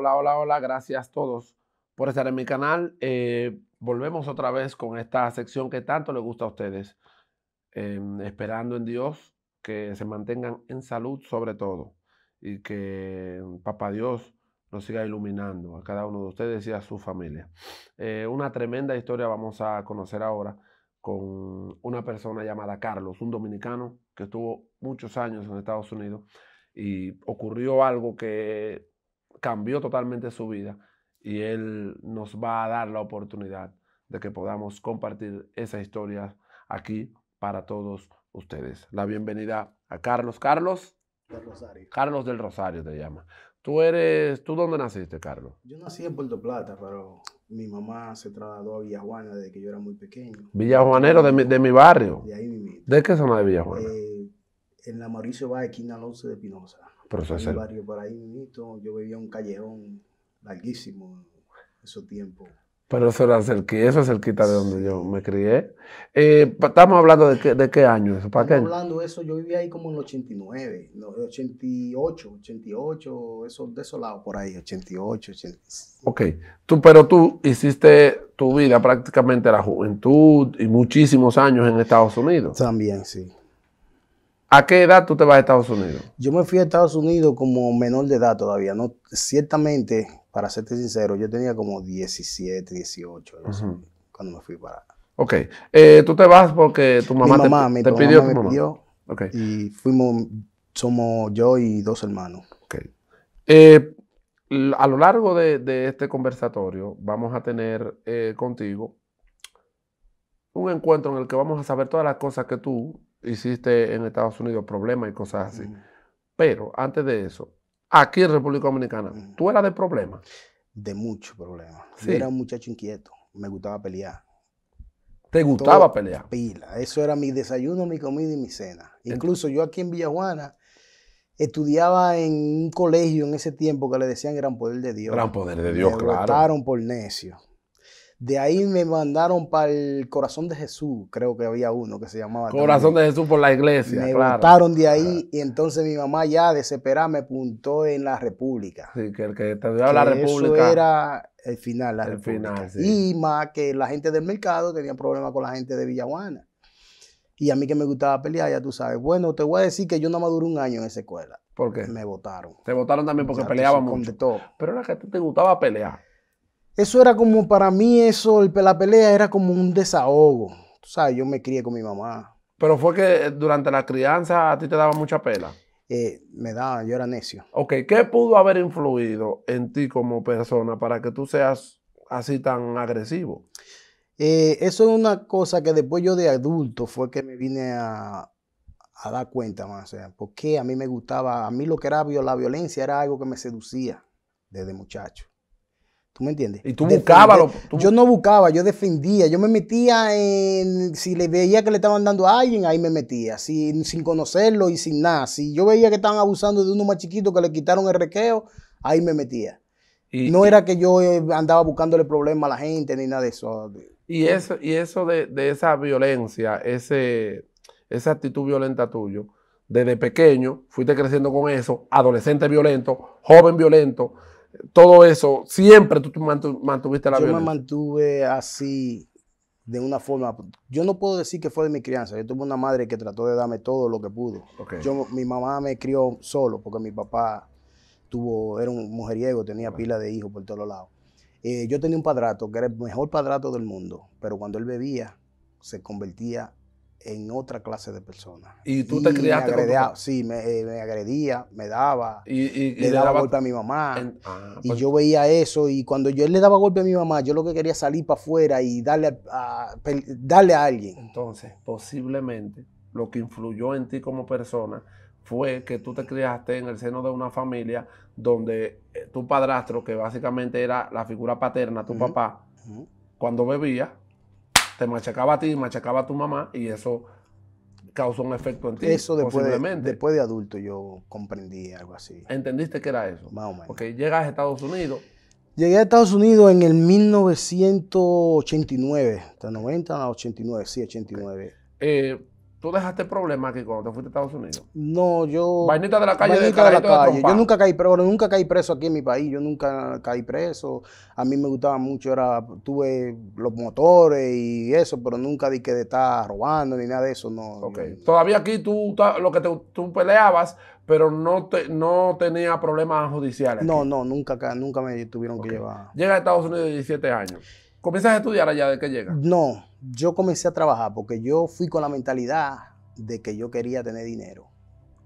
Hola, hola, hola. Gracias a todos por estar en mi canal. Eh, volvemos otra vez con esta sección que tanto les gusta a ustedes. Em, esperando en Dios que se mantengan en salud sobre todo y que em, Papá Dios nos siga iluminando a cada uno de ustedes y a su familia. Eh, una tremenda historia vamos a conocer ahora con una persona llamada Carlos, un dominicano que estuvo muchos años en Estados Unidos y ocurrió algo que cambió totalmente su vida y Él nos va a dar la oportunidad de que podamos compartir esa historia aquí para todos ustedes. La bienvenida a Carlos. Carlos. Del Rosario. Carlos del Rosario te llama. ¿Tú eres, tú dónde naciste, Carlos? Yo nací en Puerto Plata, pero mi mamá se trasladó a Villajuana desde que yo era muy pequeño. Villajuanero de mi, de mi barrio. De ahí ¿De qué zona de Villajuana? Eh, en la Mauricio Valle, esquina 11 de Pinoza. Un barrio por ahí, yo vivía en un callejón larguísimo esos tiempos. Pero eso era cerquita, eso es cerquita de donde yo me crié. Eh, estamos hablando de qué, de qué año ¿para estamos qué? hablando de eso, yo vivía ahí como en el 89, 88, 88, eso, de esos lados por ahí, 88, 86. Ok, tú, pero tú hiciste tu vida prácticamente la juventud y muchísimos años en Estados Unidos. También, sí. ¿A qué edad tú te vas a Estados Unidos? Yo me fui a Estados Unidos como menor de edad todavía. No, ciertamente, para serte sincero, yo tenía como 17, 18 años cuando me fui para... Ok. Eh, tú te vas porque tu mamá, me pidió okay. Y fuimos, somos yo y dos hermanos. Ok. Eh, a lo largo de, este conversatorio vamos a tener eh, contigo un encuentro en el que vamos a saber todas las cosas que tú hiciste en Estados Unidos, problemas y cosas así. Pero antes de eso, aquí en República Dominicana, ¿tú eras de problemas? De muchos problemas. era un muchacho inquieto, me gustaba pelear. ¿Te gustaba pelear? Pila. Eso era mi desayuno, mi comida y mi cena. Incluso yo aquí en Villajuana estudiaba en un colegio en ese tiempo que le decían Gran Poder de Dios. Gran Poder de Dios, me claro. por necio. De ahí me mandaron para el Corazón de Jesús, creo que había uno que se llamaba. Corazón de Jesús por la iglesia. Me votaron de ahí y entonces mi mamá ya desesperada me apuntó en la República. Sí, que el que te la República. Eso era el final, la República. Final, Y más que la gente del mercado tenía problemas con la gente de Villahuana. Y a mí que me gustaba pelear, ya tú sabes. Bueno, te voy a decir que yo no más un año en esa escuela. ¿Por qué? Me votaron. Te votaron también porque peleábamos. Con peleaba Todo. Pero era que te gustaba pelear. Eso era como para mí, eso, la pelea era como un desahogo. Tú sabes, yo me crié con mi mamá. Pero fue que eh, durante la crianza a ti te daba mucha pela. Eh, me daba, yo era necio. Ok, ¿qué pudo haber influido en ti como persona para que tú seas así tan agresivo? Eh, eso es una cosa que después yo de adulto fue que me vine a, a dar cuenta más. O sea, porque a mí me gustaba, a mí lo que era la violencia era algo que me seducía desde muchacho me entiendes? Y tú buscabas. Yo no buscaba, yo defendía. Yo me metía en. Si le veía que le estaban dando a alguien, ahí me metía. sin conocerlo y sin nada. Si yo veía que estaban abusando de uno más chiquito que le quitaron el requeo, ahí me metía. Y, no era que yo eh, andaba buscándole problemas a la gente ni nada de eso. Y eso, y eso de, esa violencia, esa actitud violenta tuyo, desde pequeño fuiste creciendo con eso, adolescente violento, joven violento todo eso, siempre tú mantuviste la yo Yo me mantuve así de una forma. Yo no puedo decir que fue de mi crianza. Yo tuve una madre que trató de darme todo lo que pudo. Yo, mi mamá me crió solo porque mi papá tuvo, era un mujeriego, tenía pila de hijos por todos lados. Eh, yo tenía un padrato que era el mejor padrato del mundo, pero cuando él bebía se convertía en otra clase de personas. ¿Y tú te criaste Sí, eh, me, agredía, me daba, ¿Y, le daba, golpe a mi mamá. Ah, y pues yo veía eso y cuando yo le daba golpe a mi mamá, yo lo que quería salir para afuera y darle a, darle a alguien. Entonces, posiblemente lo que influyó en ti como persona fue que tú te criaste en el seno de una familia donde eh, tu padrastro, que básicamente era la figura paterna, tu papá, cuando bebía, te machacaba a ti, machacaba a tu mamá y eso causó un efecto en ti. Eso después, De, después de adulto yo comprendí algo así. ¿Entendiste que era eso? Más o menos. Porque llegas a Estados Unidos. Llegué a Estados Unidos en el 1989, hasta 90, 89, sí, 89. Eh, ¿Tú dejaste problemas aquí cuando te fuiste a Estados Unidos? No, yo... Vainita de la calle. la calle. yo nunca caí, pero nunca caí preso aquí en mi país. Yo nunca caí preso. A mí me gustaba mucho, era, tuve los motores y eso, pero nunca di que de estar robando ni nada de eso. No, okay. Todavía aquí tú, lo que tú peleabas, pero no, te, no tenía problemas judiciales. No, no, nunca, nunca me tuvieron que llevar. Llega a Estados Unidos de 17 años. ¿Comienzas a estudiar allá de que llegas? No, yo comencé a trabajar porque yo fui con la mentalidad de que yo quería tener dinero.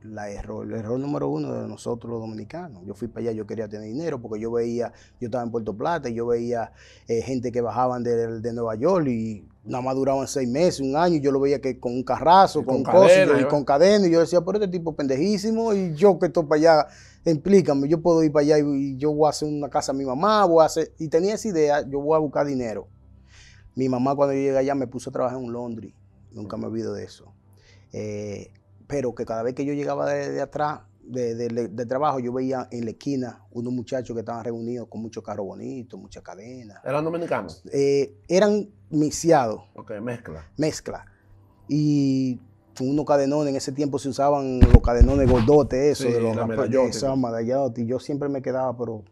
La error, el error número uno de nosotros los dominicanos. Yo fui para allá, yo quería tener dinero porque yo veía, yo estaba en Puerto Plata y yo veía eh, gente que bajaban de, Nueva York y nada más duraban seis meses, un año, y yo lo veía que con un carrazo, con, cosas y con cadena, y yo decía, pero este tipo pendejísimo y yo que estoy para allá, implícame, yo puedo ir para allá y, y yo voy a hacer una casa a mi mamá, voy a hacer, y tenía esa idea, yo voy a buscar dinero. Mi mamá cuando yo llegué allá me puso a trabajar en un laundry. Nunca me olvido de eso. Eh, pero que cada vez que yo llegaba de, atrás, de, trabajo, yo veía en la esquina unos muchachos que estaban reunidos con muchos carros bonitos, muchas cadenas. ¿Eran dominicanos? Eh, eran miciados. Ok, mezcla. Mezcla. Y unos cadenones, en ese tiempo se usaban los cadenones gordotes, eso, de los rapayotes, y yo siempre me quedaba, pero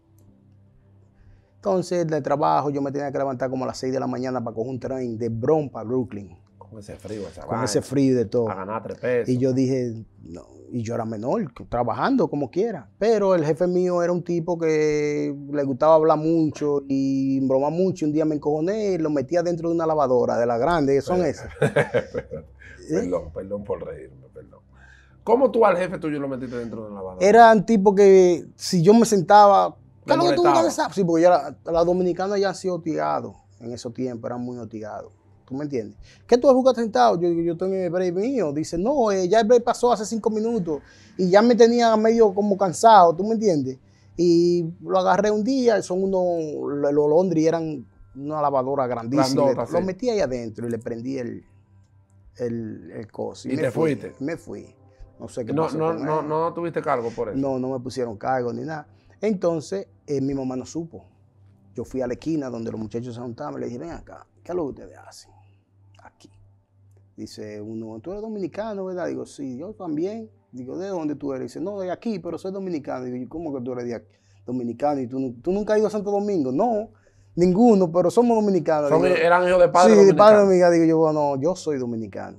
entonces, de trabajo, yo me tenía que levantar como a las 6 de la mañana para coger un tren de Bronx para Brooklyn. Con ese frío, esa Con ese frío de todo. A ganar tres pesos. Y yo dije, no, y yo era menor, trabajando como quiera. Pero el jefe mío era un tipo que le gustaba hablar mucho y bromar mucho. Un día me encojoné y lo metía dentro de una lavadora de la grande, que son esas. ¿Eh? perdón, perdón por reírme, perdón. ¿Cómo tú al jefe tuyo lo metiste dentro de una lavadora? Era un tipo que si yo me sentaba que tú Sí, porque ya la, dominicana ya han sido tirado en esos tiempos, eran muy hostigados. ¿Tú me entiendes? ¿Qué tú buscas sentado? Yo, yo tengo el break mío. Dice, no, eh, ya el break pasó hace cinco minutos y ya me tenía medio como cansado, ¿tú me entiendes? Y lo agarré un día, son unos, los Londres eran una lavadora grandísima. Lo metí ahí adentro y le prendí el, el, el coso. ¿Y, me fui, fuiste? Me fui. No sé qué no, no, no, no tuviste cargo por eso. No, no me pusieron cargo ni nada. Entonces, eh, mi mamá no supo. Yo fui a la esquina donde los muchachos se juntaban y le dije, ven acá, ¿qué es lo que ustedes hacen aquí? Dice uno, tú eres dominicano, ¿verdad? Digo, sí, yo también. Digo, ¿de dónde tú eres? Dice, no, de aquí, pero soy dominicano. Digo, ¿cómo que tú eres dominicano y tú, nunca has ido a Santo Domingo? No, ninguno, pero somos dominicanos. eran hijos de padre Sí, de padre dominicano. Digo yo, bueno, yo soy dominicano.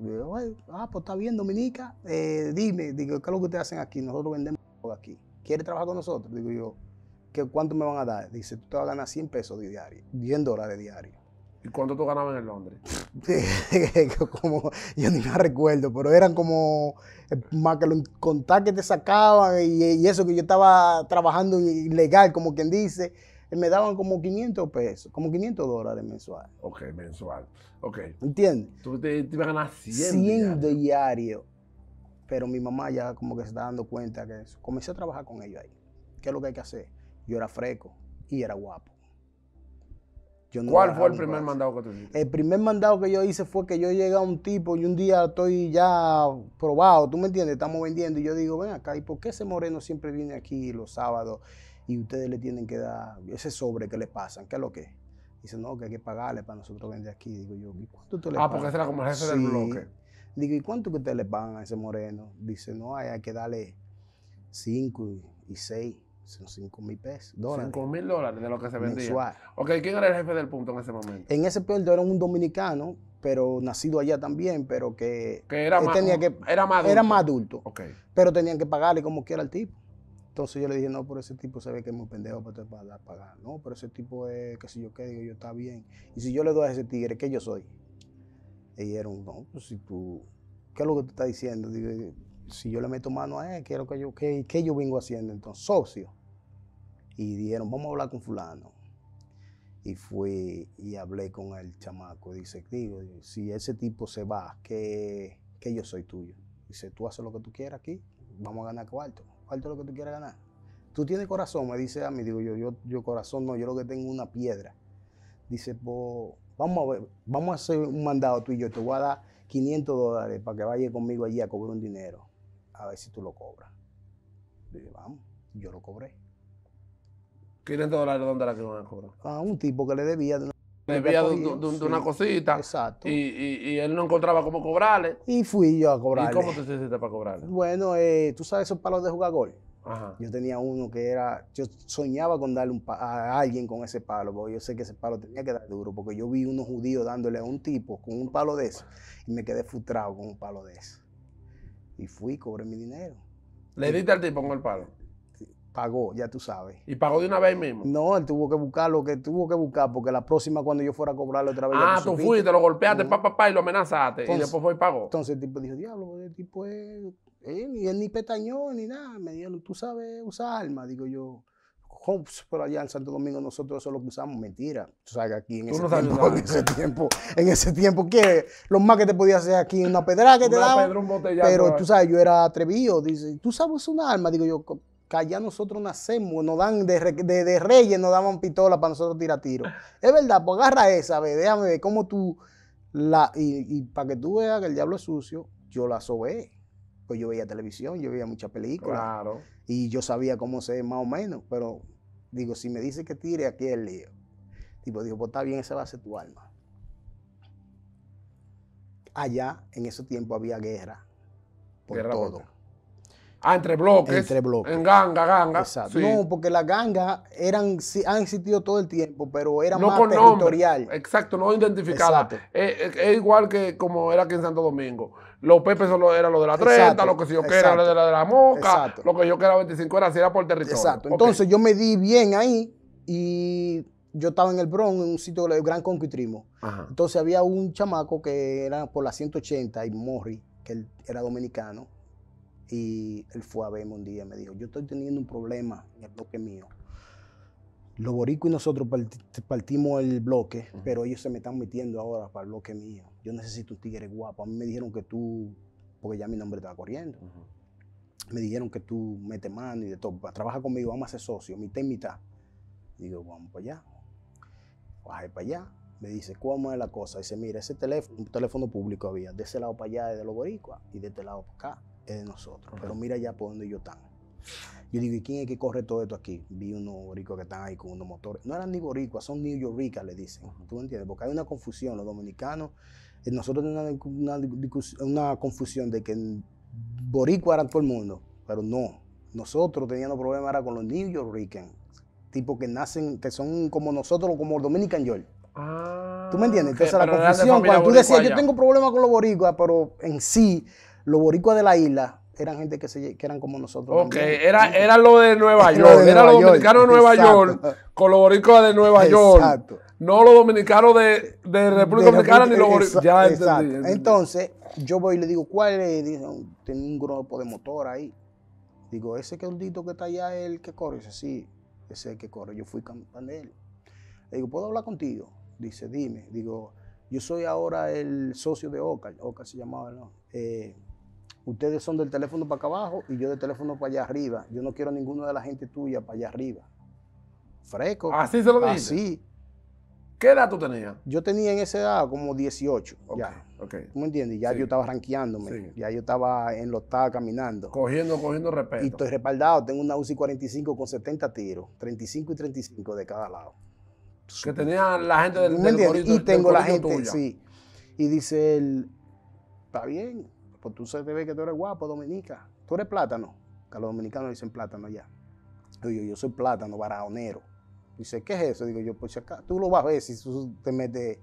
Digo, ah, pues está bien, Dominica. Eh, dime, digo, ¿qué es lo que ustedes hacen aquí? Nosotros vendemos aquí. ¿quiere trabajar con nosotros? Digo yo, ¿cuánto me van a dar? Dice, tú te vas a ganar 100 pesos de diario, 100 dólares diario. ¿Y cuánto tú ganabas en Londres? como, yo ni me recuerdo, pero eran como eh, más que los contar que te sacaban y, eso que yo estaba trabajando ilegal, como quien dice, me daban como 500 pesos, como 500 dólares mensuales Ok, mensual. Ok. ¿Entiendes? Tú te, ibas a ganar 100. 100 diarios. Pero mi mamá ya como que se está dando cuenta que eso. Comencé a trabajar con ellos ahí. ¿Qué es lo que hay que hacer? Yo era freco y era guapo. ¿Cuál fue el primer mandado que tú hiciste? El primer mandado que yo hice fue que yo llegué a un tipo y un día estoy ya probado, tú me entiendes, estamos vendiendo y yo digo, ven acá, ¿y por qué ese moreno siempre viene aquí los sábados y ustedes le tienen que dar ese sobre que le pasan? ¿Qué es lo que es? Dice, no, que hay que pagarle para nosotros vender aquí. Digo yo, ¿y cuánto te le Ah, porque ese era como el jefe del bloque. Digo, ¿y cuánto que ustedes le pagan a ese moreno? Dice, no, hay que darle 5 y seis, Son 5 mil pesos, dólares. 5 mil dólares de lo que se vendía. Ok, ¿quién era el jefe del punto en ese momento? En ese punto era un dominicano, pero nacido allá también, pero que, que era, más, tenía que era adulto. Era más adulto okay. Pero tenían que pagarle como quiera al tipo. Entonces yo le dije, no, pero ese tipo se ve que es muy pendejo para pagar. No, pero ese tipo es, qué sé yo qué, digo yo, está bien. Y si yo le doy a ese tigre, ¿qué yo soy? Y dijeron, no, pues si tú, ¿qué es lo que tú estás diciendo? Digo, si yo le meto mano a él, ¿qué es lo que yo, qué, yo vengo haciendo entonces? Socio. Y dijeron, vamos a hablar con fulano. Y fui y hablé con el chamaco. Dice, digo, si ese tipo se va, que, yo soy tuyo. Dice, tú haces lo que tú quieras aquí, vamos a ganar cuarto. Cuarto es lo que tú quieras ganar. Tú tienes corazón, me dice a mí. Digo, yo, yo, yo corazón no, yo lo que tengo es una piedra. Dice, pues Vamos a, vamos a hacer un mandado tú y yo. Te voy a dar 500 dólares para que vayas conmigo allí a cobrar un dinero. A ver si tú lo cobras. Le dije, vamos, yo lo cobré. 500 dólares, ¿dónde era que lo van a cobrar? A un tipo que le debía de una, debía de, una cosita. Exacto. Y, y, y, él no encontraba cómo cobrarle. Y fui yo a cobrarle. ¿Y cómo te hiciste para cobrarle? Bueno, eh, tú sabes esos palos de jugador. Yo tenía uno que era, yo soñaba con darle un a alguien con ese palo, porque yo sé que ese palo tenía que dar duro, porque yo vi unos judíos dándole a un tipo con un palo de eso y me quedé frustrado con un palo de eso Y fui, cobré mi dinero. ¿Le diste al tipo con el palo? Pagó, ya tú sabes. ¿Y pagó de una vez mismo? No, él tuvo que buscar lo que tuvo que buscar, porque la próxima cuando yo fuera a cobrarle otra vez. Ah, tú fuiste, lo golpeaste, papá, mm. papá y lo amenazaste, y después fue y pagó. Entonces el tipo dijo, diablo, el tipo es y ¿eh? Ni él ni petañó ni nada. Me dijeron, tú sabes usar armas. Digo yo, jobs pero allá en Santo Domingo nosotros eso lo usamos. Mentira. Tú sabes que aquí en ese, tiempo, en ese, tiempo, que lo más que te podía hacer aquí una pedra que te daba. Pero tú sabes, yo era atrevido. Dice, tú sabes usar un arma. Digo yo, que allá nosotros nacemos, nos dan de, reyes, nos daban pistola para nosotros tirar tiros. Es verdad, pues agarra esa, ve, déjame ver cómo tú la. Y, y para que tú veas que el diablo es sucio, yo la sobe. Pues, yo veía televisión, yo veía muchas películas. Y yo sabía cómo se más o menos, pero digo, si me dice que tire, aquí el lío. Tipo, digo, pues está bien, esa va a ser tu alma. Allá, en ese tiempo, había guerra por todo. Ah, entre bloques. Entre bloques. En ganga, ganga. No, porque las gangas eran, han existido todo el tiempo, pero era más territorial. Exacto, no identificadas. Eh, eh, es, igual que como era aquí en Santo Domingo. Los pepe solo eran lo de la 30, lo que yo quería era lo de la, de la moca, lo que yo quiera era 25 era si era por territorio. Exacto. Entonces yo me di bien ahí y yo estaba en el Bronx, en un sitio de Gran Conquitrimo. Entonces había un chamaco que era por la 180 y Morri, que era dominicano y él fue a verme un día y me dijo, yo estoy teniendo un problema en el bloque mío. Los boricuas y nosotros partimos el bloque, pero ellos se me están metiendo ahora para el bloque mío. Yo necesito un tigre guapo. A mí me dijeron que tú, porque ya mi nombre estaba corriendo. Me dijeron que tú metes mano y de todo. Trabaja conmigo, vamos a ser socios, mitad y mitad. digo, vamos para allá. Bajé para allá. Me dice, ¿cómo es la cosa? Dice, mira, ese teléfono, un teléfono público había, de ese lado para allá de los boricuas y de este lado para acá es de nosotros. Pero mira ya por donde ellos están. Yo digo, ¿y quién es que corre todo esto aquí? Vi unos boricuas que están ahí con unos motores. No eran ni boricuas, son New Yorkers, le dicen. ¿Tú entiendes? Porque hay una confusión. Los dominicanos, eh, nosotros tenemos una, confusión de que boricuas eran todo el mundo, pero no. Nosotros teníamos problemas ahora con los New Yorkicans, tipo que nacen, que son como nosotros, como Dominican York. ¿Tú me entiendes? Ah, Entonces la confusión, cuando tú decías, yo tengo problemas con los boricuas, pero en sí los boricuas de la isla eran gente que, se, que eran como nosotros. Ok, era, era lo de Nueva York, era los dominicanos de Nueva York con los boricuas de Nueva York. Exacto. No los dominicanos de, República Dominicana ni los boricuas. Ya Entendí, Entonces, yo voy y le digo, ¿cuál es? Dice, tiene un grupo de motor ahí. Digo, ese que dito que está allá es el que corre. Dice, sí, ese es el que corre. Yo fui con él. Le digo, ¿puedo hablar contigo? Dice, dime. Digo, yo soy ahora el socio de Oca Oca se llamaba, ¿no? Eh, ustedes son del teléfono para acá abajo y yo del teléfono para allá arriba. Yo no quiero ninguno de la gente tuya para allá arriba. Fresco. Así se lo dije. Así. ¿Qué edad tú tenías? Yo tenía en esa edad como 18. Ok, ya. entiendes? Ya yo estaba ranqueándome. Ya yo estaba en los estaba caminando. Cogiendo, cogiendo respeto. Y estoy respaldado. Tengo una UCI 45 con 70 tiros. 35 y 35 de cada lado. Que tenía la gente del, ¿Me y tengo la gente, sí. Y dice él, está bien, pues tú se te ve que tú eres guapo, dominica. Tú eres plátano, que los dominicanos dicen plátano allá. Yo, yo, soy plátano, varaonero. Dice, ¿qué es eso? Digo yo, pues acá, tú lo vas a ver si tú te metes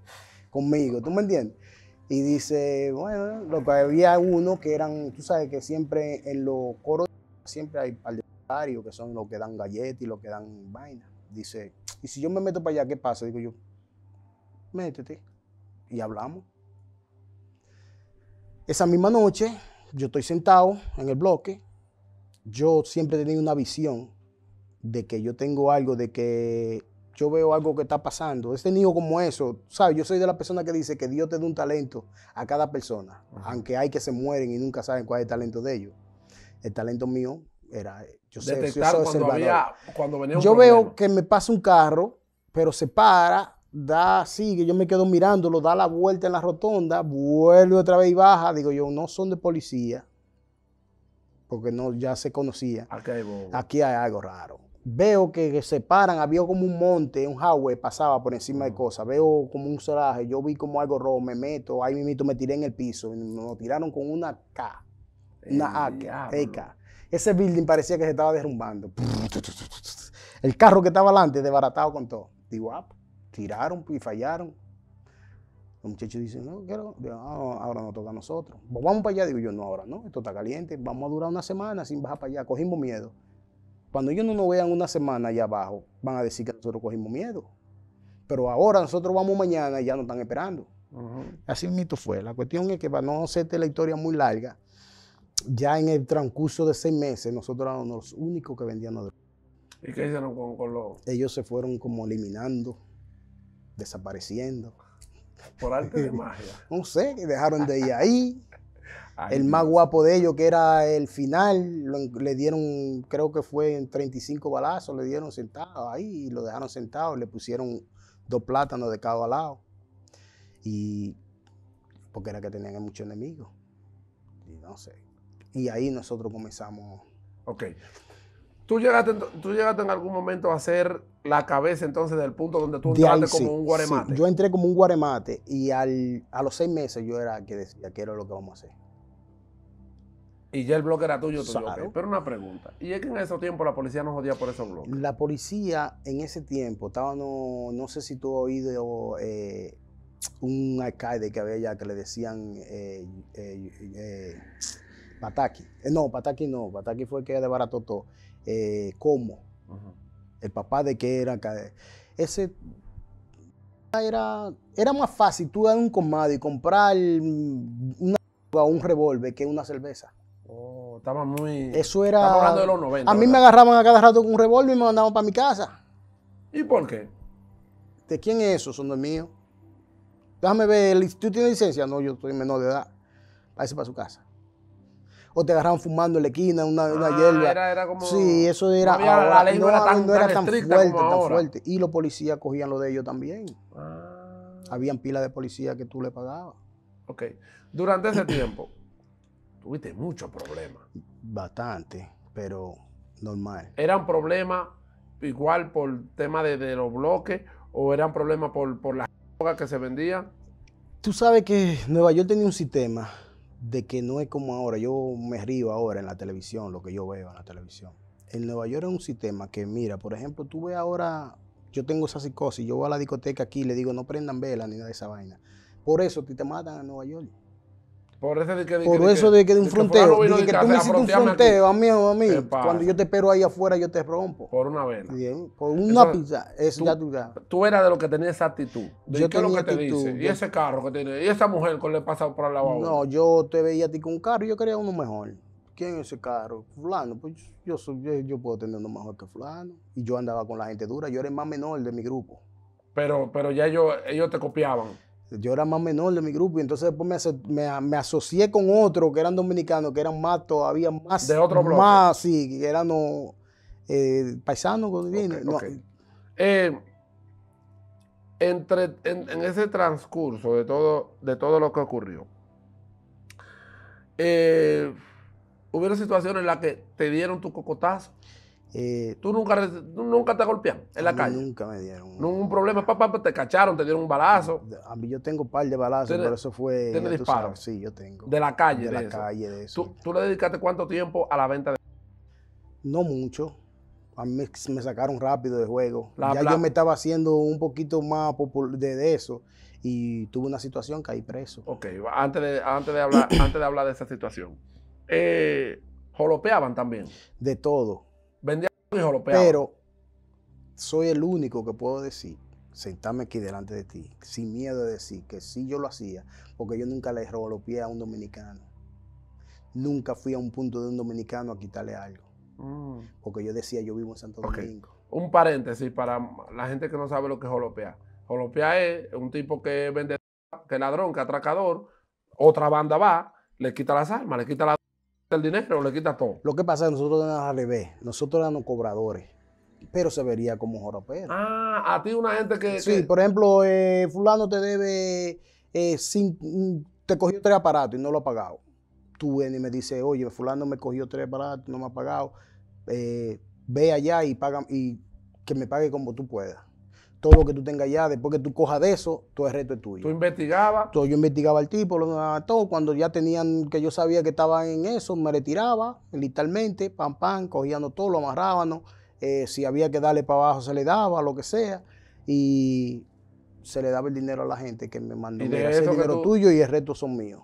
conmigo, ¿tú me entiendes? Y dice, bueno, lo que había uno que eran, tú sabes que siempre en los coros siempre hay partidarios que son los que dan galletas y los que dan vaina. Dice, ¿y si yo me meto para allá, qué pasa? Digo yo, métete. Y hablamos. Esa misma noche, yo estoy sentado en el bloque. Yo siempre he tenido una visión de que yo tengo algo, de que yo veo algo que está pasando. Este niño como eso, ¿sabes? Yo soy de la persona que dice que Dios te da un talento a cada persona, aunque hay que se mueren y nunca saben cuál es el talento de ellos. El talento mío era, yo sé, yo soy cuando, cuando venía yo veo que me pasa un carro, pero se para da, que yo me quedo mirándolo, da la vuelta en la rotonda, vuelve otra vez y baja. Digo yo, no son de policía, porque no, ya se conocía. Aquí hay algo raro. Veo que se paran, había como un monte, un highway, pasaba por encima de cosas. Veo como un solaje, yo vi como algo rojo, me meto, ahí mismo me tiré en el piso, me tiraron con una K, una A, e Ese building parecía que se estaba derrumbando. El carro que estaba delante, desbaratado con todo. Digo, ah, tiraron y fallaron. Los muchachos dicen, no, quiero, ah, ahora nos toca a nosotros. Pues vamos para allá, digo yo, no, ahora no, esto está caliente, vamos a durar una semana sin bajar para allá, cogimos miedo. Cuando ellos no nos vean una semana allá abajo, van a decir que nosotros cogimos miedo. Pero ahora nosotros vamos mañana y ya nos están esperando. Así el mito fue. La cuestión es que para no hacerte la historia muy larga, ya en el transcurso de seis meses, nosotros éramos los únicos que vendían ¿Y qué hicieron con los...? Ellos se fueron como eliminando desapareciendo. Por arte de magia. no sé, dejaron de ir ahí. el más guapo de ellos, que era el final, le dieron, creo que fue en 35 balazos, le dieron sentado ahí y lo dejaron sentado, le pusieron dos plátanos de cada lado. Y porque era que tenían muchos enemigos. Y no sé. Y ahí nosotros comenzamos. Ok, ¿Tú llegaste, ¿Tú llegaste en algún momento a ser la cabeza entonces del punto donde tú entraste como un guaremate? Yo entré como un guaremate y a los seis meses yo era que decía que era lo que vamos a hacer. Y ya el bloque era tuyo, tuyo. Claro. Pero una pregunta. ¿Y es que en ese tiempo la policía no jodía por esos bloques? La policía en ese tiempo estaba, no, no sé si tú has oído eh, un alcalde que había ya que le decían eh, eh, Pataki. no, Pataki no. Pataki fue el que desbarató todo eh, cómo, el papá de qué era. Ese era, era más fácil tú dar un comado y comprar una un revólver que una cerveza. Oh, estaba muy. Eso era. hablando de los A mí me agarraban a cada rato con un revólver y me mandaban para mi casa. ¿Y por qué? ¿De quién es eso? Son de mío. Déjame ver, ¿tú tienes licencia? No, yo estoy menor de edad. ese para su casa o te agarraban fumando en la esquina, una, una ah, hierba. sí, eso era. No la ley no, era tan, fuerte, tan fuerte. Y los policías cogían lo de ellos también. Ah. Habían pilas de policía que tú le pagabas. Ok. Durante ese tiempo, tuviste muchos problemas. Bastante, pero normal. ¿Eran problemas igual por tema de, los bloques o eran problemas por, por las drogas que se vendían? Tú sabes que Nueva York tenía un sistema de que no es como ahora. Yo me río ahora en la televisión, lo que yo veo en la televisión. En Nueva York es un sistema que, mira, por ejemplo, tú ves ahora, yo tengo esa psicosis, yo voy a la discoteca aquí y le digo, no prendan velas ni nada de esa vaina. Por eso te, te matan en Nueva York. Por eso de que, de un fronteo. De que, tú me hiciste un fronteo, amigo, a mí. Cuando yo te espero ahí afuera, yo te rompo. Por una vela. Bien, por una pizza. Es la duda. tú eras de lo que tenía esa actitud. De yo qué es lo que te dice. Y ese carro que tiene. Y esa mujer que le pasa por al lado. No, yo te veía a ti con un carro y yo quería uno mejor. ¿Quién es ese carro? Fulano. Pues yo, soy, yo, puedo tener uno mejor que Fulano. Y yo andaba con la gente dura. Yo era el más menor de mi grupo. Pero, pero ya ellos te copiaban yo era más menor de mi grupo y entonces después me, asocié con otro que eran dominicanos, que eran más todavía más. De otro Más, sí, que eran eh, paisanos. Eh, en, ese transcurso de todo, de todo lo que ocurrió, eh, hubo ¿hubieron situaciones en las que te dieron tu cocotazo? Eh, ¿Tú nunca, nunca te golpearon en la calle? Nunca me dieron. un problema? Papá, pues, te cacharon, te dieron un balazo. A mí yo tengo un par de balazos, pero eso fue. ¿Tienes disparos? Sí, yo tengo. ¿De la calle? De, la calle, eso. ¿Tú, le dedicaste cuánto tiempo a la venta de.? No mucho. A mí me, sacaron rápido de juego. ya yo me estaba haciendo un poquito más de, eso y tuve una situación, que caí preso. Ok, antes de, antes de, hablar, antes de hablar de esa situación, eh, ¿jolopeaban también? De todo, Vendía y Pero soy el único que puedo decir, sentarme aquí delante de ti, sin miedo de decir que sí yo lo hacía, porque yo nunca le jolopeé a un dominicano. Nunca fui a un punto de un dominicano a quitarle algo. Mm. Porque yo decía, yo vivo en Santo Domingo. Un paréntesis para la gente que no sabe lo que es jolopear. Jolopear es un tipo que vende, que ladrón, que atracador, otra banda va, le quita las armas, le quita la el dinero o le quita todo? Lo que pasa es que nosotros no al revés. Nosotros éramos cobradores. Pero se vería como joropero. Ah, a ti una gente que. Sí, por ejemplo, eh, Fulano te debe. Eh, te cogió tres aparatos y no lo ha pagado. Tú ven y me dices, oye, Fulano me cogió tres aparatos, no me ha pagado. Eh, ve allá y paga y que me pague como tú puedas todo lo que tú tengas ya, después que tú cojas de eso, todo el reto es tuyo. ¿Tú investigabas? Yo investigaba al tipo, lo todo Cuando ya tenían, que yo sabía que estaban en eso, me retiraba, literalmente, pam, pam, cogían todo, lo amarrábamos. Eh, si había que darle para abajo, se le daba, lo que sea. Y se le daba el dinero a la gente que me mandó. Y de dinero tuyo y el reto son míos.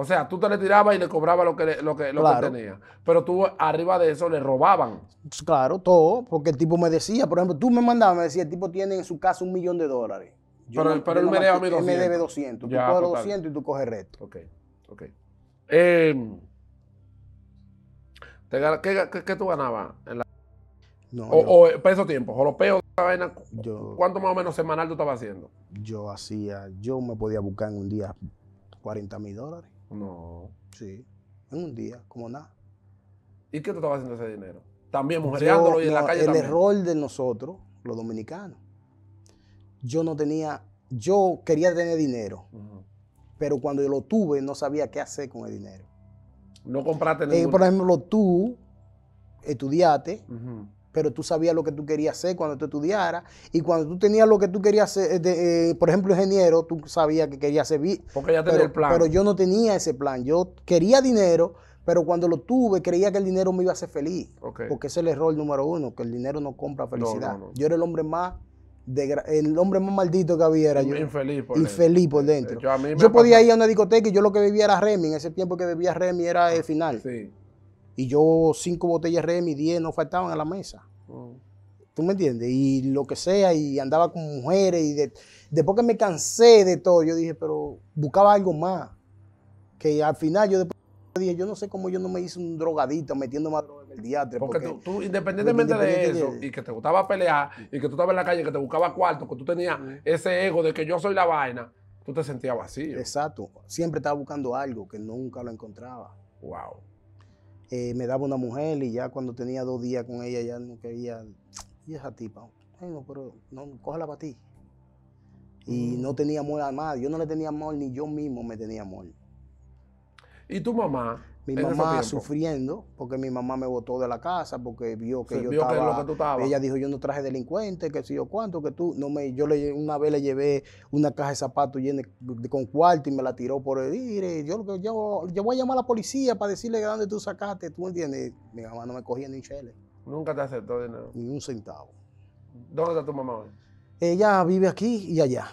O sea, tú te le tirabas y le cobraba lo que, lo que, tenía. Pero tú arriba de eso le robaban. Claro, todo. Porque el tipo me decía, por ejemplo, tú me mandabas, me decía, el tipo tiene en su casa un millón de dólares. pero, él, me debe a 200. me debe 200. tú coges 200 y tú coges resto. Ok, ok. Em, ¿qué, tú ganabas? En la... o, eh, peso tiempo, joropeo de esa ¿Cuánto más o menos semanal tú estabas haciendo? Yo hacía, yo me podía buscar en un día 40 mil dólares. No. Sí, en un día, como nada. ¿Y qué tú estabas haciendo ese dinero? También mujereándolo en la calle. El error de nosotros, los dominicanos. Yo no tenía, yo quería tener dinero, pero cuando yo lo tuve no sabía qué hacer con el dinero. No compraste eh, por ejemplo, tú estudiaste, pero tú sabías lo que tú querías hacer cuando tú estudiara y cuando tú tenías lo que tú querías hacer, eh, eh, por ejemplo, ingeniero, tú sabías que querías ser Porque ya tenía el plan. Pero yo no tenía ese plan. Yo quería dinero, pero cuando lo tuve creía que el dinero me iba a hacer feliz. Porque ese es el error número uno, que el dinero no compra felicidad. Yo era el hombre más el hombre más maldito que había yo. Infeliz por dentro. Eh, yo, podía ir a una discoteca y yo lo que vivía era Remy. En ese tiempo que vivía Remy era el final. Sí. Y yo cinco botellas y diez no faltaban a la mesa. Mm. ¿Tú me entiendes? Y lo que sea, y andaba con mujeres. Y de, después que me cansé de todo, yo dije, pero buscaba algo más. Que al final yo después dije, yo no sé cómo yo no me hice un drogadito metiendo más droga en el diatre. Porque, tú, independientemente de eso, y que te gustaba pelear, y que tú estabas en la calle, que te buscaba cuarto, que tú tenías ese ego de que yo soy la vaina, tú te sentías vacío. Exacto. Siempre estaba buscando algo que nunca lo encontraba. Wow. Eh, me daba una mujer y ya cuando tenía dos días con ella ya no quería, y esa tipa, bueno, pero no, cógela para ti. Y mm. no tenía amor a más, yo no le tenía amor, ni yo mismo me tenía amor. ¿Y tu mamá? mi mamá sufriendo, porque mi mamá me botó de la casa, porque vio que yo estaba, Ella dijo, yo no traje delincuente, que si yo cuánto, que tú. no me Yo le, una vez le llevé una caja de zapatos llena con cuarto y me la tiró por el aire, Yo, yo, voy a llamar a la policía para decirle de dónde tú sacaste, tú entiendes. Mi mamá no me cogía ni chele. Nunca te aceptó dinero. Ni un centavo. ¿Dónde está tu mamá hoy? Ella vive aquí y allá.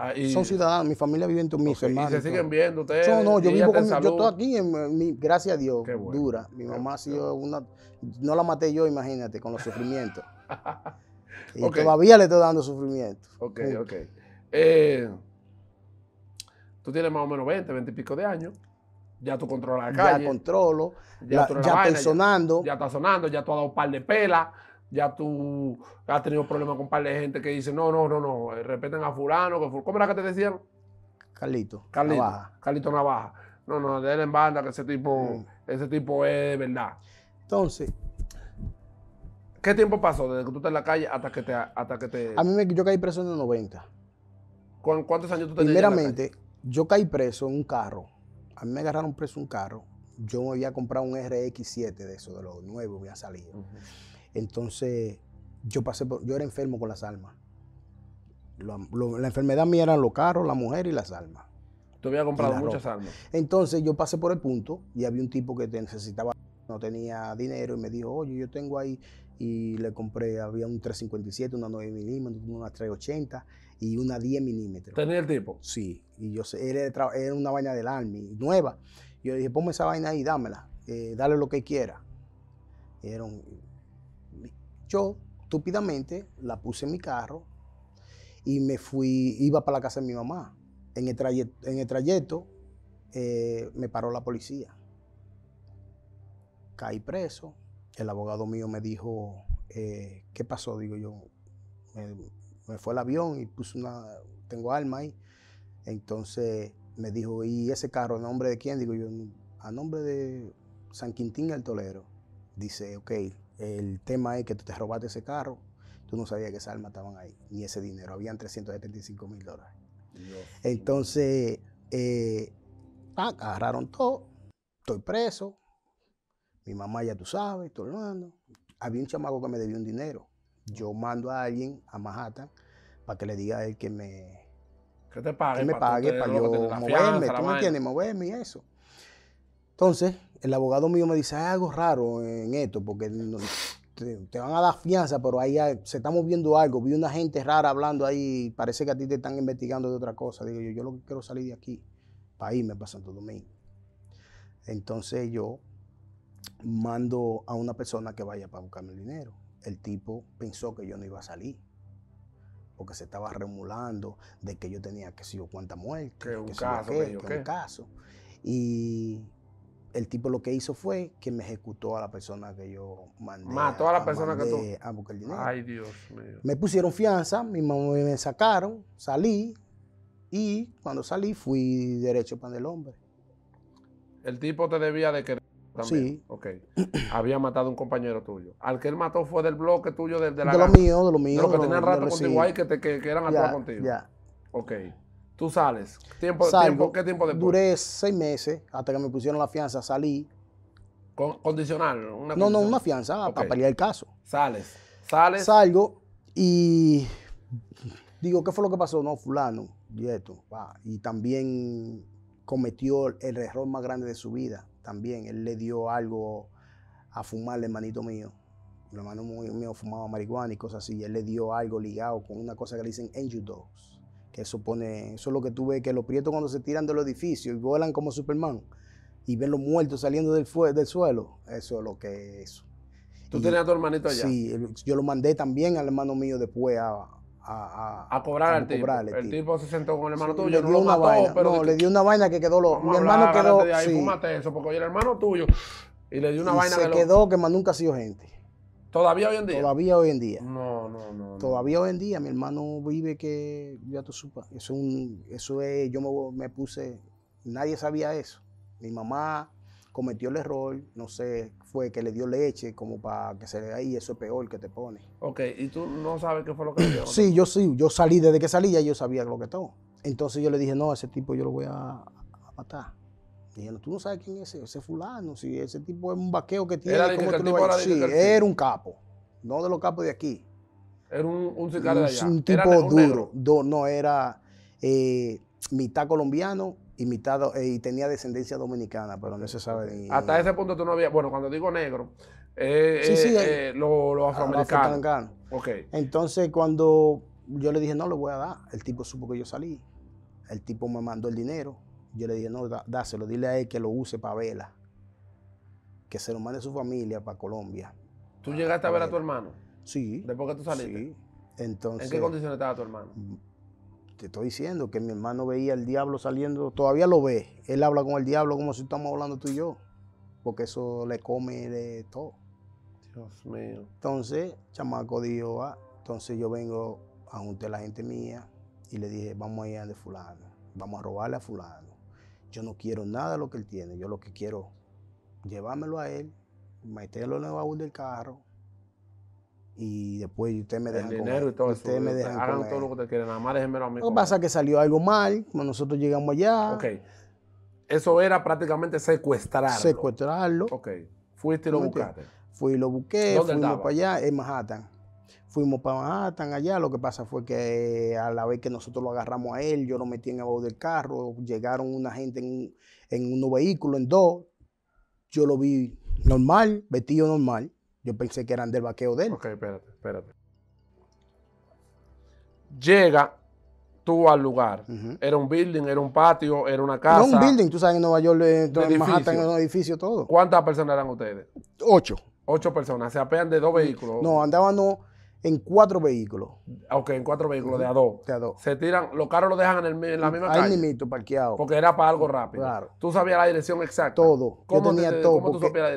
Ah, Son ciudadanos, mi familia vive en tu okay. hermano. ¿Y se siguen viendo ustedes? Yo, no, yo vivo yo estoy aquí, en, mi, gracias a Dios, dura. Mi mamá ha sido una, no la maté yo, imagínate, con los sufrimientos. y todavía le estoy dando sufrimiento. Ok, ok. Eh, tú tienes más o menos 20, 20 y pico de años. Ya tú controlas la calle. Ya controlo. Ya, estoy sonando. Ya, ya está sonando, ya tú has dado un par de pelas ya tú has tenido problemas con un par de gente que dice, no, no, no, no, eh, respeten a fulano, que ¿cómo era que te decían? Carlito. Carlito Navaja. Carlito Navaja. No, no, de en banda, que ese tipo, mm. ese tipo es de verdad. Entonces. ¿Qué tiempo pasó desde que tú estás en la calle hasta que te... Hasta A mí me, yo caí preso en el 90. ¿Con cuántos años tú tenías? Primeramente, yo caí preso en un carro. A mí me agarraron preso en un carro. Yo me había comprado un RX7 de eso, de los nuevos, había salido. Entonces, yo pasé por, yo era enfermo con las almas. la enfermedad mía eran los carros, la mujer y las almas. Tú habías comprado muchas almas. Entonces, yo pasé por el punto y había un tipo que necesitaba, no tenía dinero y me dijo, oye, yo tengo ahí y le compré, había un 357, una 9 milímetros, una 380 y una 10 milímetros. ¿Tenía el tipo? Sí, y yo sé, era, una vaina del Army, nueva. Yo le dije, ponme esa vaina ahí, dámela, eh, dale lo que quiera. era yo estúpidamente la puse en mi carro y me fui, iba para la casa de mi mamá. En el trayecto, en el trayecto eh, me paró la policía. Caí preso. El abogado mío me dijo, eh, ¿qué pasó? Digo yo, me, fue el avión y puse una, tengo alma ahí. Entonces me dijo, ¿y ese carro a nombre de quién? Digo yo, a nombre de San Quintín el Tolero. Dice, ok, el tema es que tú te robaste ese carro, tú no sabías que esa armas estaban ahí, ni ese dinero. Habían 375 mil dólares. Entonces, eh, ah, agarraron todo, estoy preso, mi mamá ya tú sabes, estoy hablando. Había un chamaco que me debió un dinero. Yo mando a alguien a Manhattan para que le diga a él que me, que pague, que me pague para yo moverme, tú me entiendes, moverme y eso. Entonces, el abogado mío me dice, hay algo raro en esto, porque te, van a dar fianza, pero ahí se está moviendo algo. Vi una gente rara hablando ahí, parece que a ti te están investigando de otra cosa. Digo yo, yo lo que quiero salir de aquí, para irme para Santo Domingo. Entonces yo mando a una persona que vaya para buscarme el dinero. El tipo pensó que yo no iba a salir porque se estaba remulando de que yo tenía que sé yo cuánta muerte, que, un, caso, yo, un caso. Y el tipo lo que hizo fue que me ejecutó a la persona que yo mandé. Mató a la persona que tú. A Ay, Dios mío. Me pusieron fianza, mi mamá me sacaron, salí y cuando salí fui derecho para el hombre. El tipo te debía de querer también. Sí. Ok. Había matado a un compañero tuyo. Al que él mató fue del bloque tuyo, del de la. De mío, de los míos. De que tenían rato contigo ahí, que, que, eran atrás contigo. Ya. Ok. Tú sales. ¿Tiempo, tiempo, ¿Qué tiempo después? Duré seis meses hasta que me pusieron la fianza, salí. Con, ¿Condicional? no, no, una fianza para pelear el caso. Sales. Sales. Salgo y digo, ¿qué fue lo que pasó? No, fulano, y también cometió el error más grande de su vida. También él le dio algo a fumar al hermanito mío. El hermano mío fumaba marihuana y cosas así. él le dio algo ligado con una cosa que le dicen angel dogs que eso eso es lo que tú ves, que los prietos cuando se tiran del edificio y vuelan como Superman y ven los muertos saliendo del, del suelo, eso es lo que es eso. ¿Tú tenías a tu hermanito allá? Sí, yo lo mandé también al hermano mío después a, a, a, a, el, tipo. se sentó con el hermano tuyo, no lo mató, pero. No, le dio una vaina que quedó. Lo, mi hermano quedó. eso, porque era el hermano tuyo. Y le dio una vaina se quedó que más nunca ha sido gente. ¿Todavía hoy en día? Todavía hoy en día. No, no, no. Todavía hoy en día mi hermano vive que, ya tú supas, eso, es eso yo me, puse, nadie sabía eso. Mi mamá cometió el error, no sé, fue que le dio leche como para que se le ahí, eso es peor que te pone. Ok, ¿y tú no sabes qué fue lo que le dio? sí, yo sí, yo salí, desde que salí ya yo sabía lo que todo. Entonces yo le dije, no, a ese tipo yo lo voy a, a matar dijeron, tú no sabes quién es ese, fulano, si ese tipo es un vaqueo que tiene. Era, era, era un capo, no de los capos de aquí. Era un, sicario de allá. Un tipo duro, no, era eh, mitad colombiano y mitad, eh, y tenía descendencia dominicana, pero no se sabe. Ni, Hasta ese punto tú no había, bueno, cuando digo negro, eh, los afroamericanos. Entonces cuando yo le dije, no, le voy a dar, el tipo supo que yo salí, el tipo me mandó el dinero yo le dije, no, dáselo, dile a él que lo use para vela. Que se lo mande a su familia para Colombia. ¿Tú llegaste a ver a tu hermano? Sí. ¿Después que tú saliste? Sí. Entonces, ¿En qué condiciones estaba tu hermano? Mm, te estoy diciendo que mi hermano veía al diablo saliendo, todavía lo ve. Él habla con el diablo como si estamos hablando tú y yo, porque eso le come de todo. Dios mío. Entonces, chamaco dijo, ah, entonces yo vengo a juntar a la gente mía y le dije, vamos a ir a de fulano, vamos a robarle a fulano. Yo no quiero nada de lo que él tiene. Yo lo que quiero llevármelo a él, meterlo en el baúl del carro y después usted me dejan. El dinero y todo eso. me Hagan todo lo que ustedes quieran, nada más déjenmelo a mí. Lo que pasa es que salió algo mal, nosotros llegamos allá. Ok. Eso era prácticamente secuestrarlo. Secuestrarlo. Ok. Fuiste y lo buscaste. Fui y lo busqué, Fui para allá en Manhattan fuimos para Manhattan allá. Lo que pasa fue que eh, a la vez que nosotros lo agarramos a él, yo lo metí en el del carro. Llegaron una gente en, en un vehículo, en dos. Yo lo vi normal, vestido normal. Yo pensé que eran del vaqueo de él. Ok, espérate, espérate. Llega tú al lugar. Era un building, era un patio, era una casa. No un building, tú sabes, en Nueva York, eh, en Manhattan, en un edificio, todo. ¿Cuántas personas eran ustedes? Ocho. Ocho personas, se apean de dos mm. vehículos. No, andábamos en cuatro vehículos. Ok, en cuatro vehículos, de a dos. De a dos. Se tiran, los carros los dejan en, la misma Ahí calle. parqueado. Porque era para algo rápido. Claro. Tú sabías la dirección exacta. Todo. Yo tenía todo.